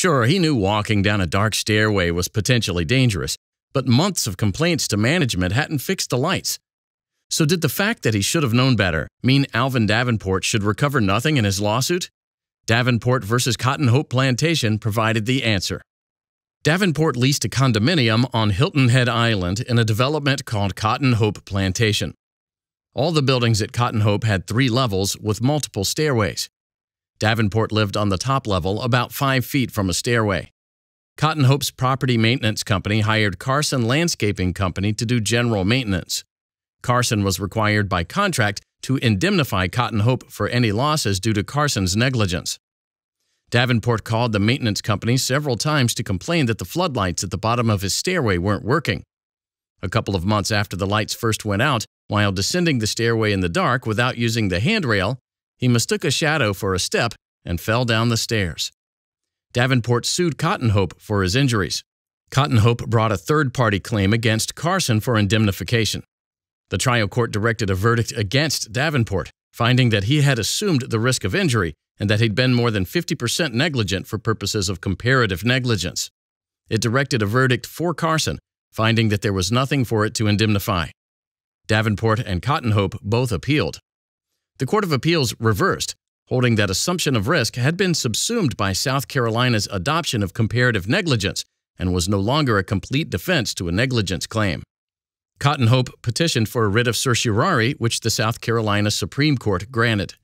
Sure, he knew walking down a dark stairway was potentially dangerous, but months of complaints to management hadn't fixed the lights. So did the fact that he should have known better mean Alvin Davenport should recover nothing in his lawsuit? Davenport versus Cotton Hope Plantation provided the answer. Davenport leased a condominium on Hilton Head Island in a development called Cotton Hope Plantation. All the buildings at Cotton Hope had three levels with multiple stairways. Davenport lived on the top level, about five feet from a stairway. Cotton Hope's property maintenance company hired Carson Landscaping Company to do general maintenance. Carson was required by contract to indemnify Cotton Hope for any losses due to Carson's negligence. Davenport called the maintenance company several times to complain that the floodlights at the bottom of his stairway weren't working. A couple of months after the lights first went out, while descending the stairway in the dark without using the handrail, he mistook a shadow for a step and fell down the stairs. Davenport sued Cottonhope for his injuries. Cottonhope brought a third party claim against Carson for indemnification. The trial court directed a verdict against Davenport, finding that he had assumed the risk of injury and that he'd been more than 50% negligent for purposes of comparative negligence. It directed a verdict for Carson, finding that there was nothing for it to indemnify. Davenport and Cottonhope both appealed the Court of Appeals reversed, holding that assumption of risk had been subsumed by South Carolina's adoption of comparative negligence and was no longer a complete defense to a negligence claim. Cotton Hope petitioned for a writ of certiorari, which the South Carolina Supreme Court granted.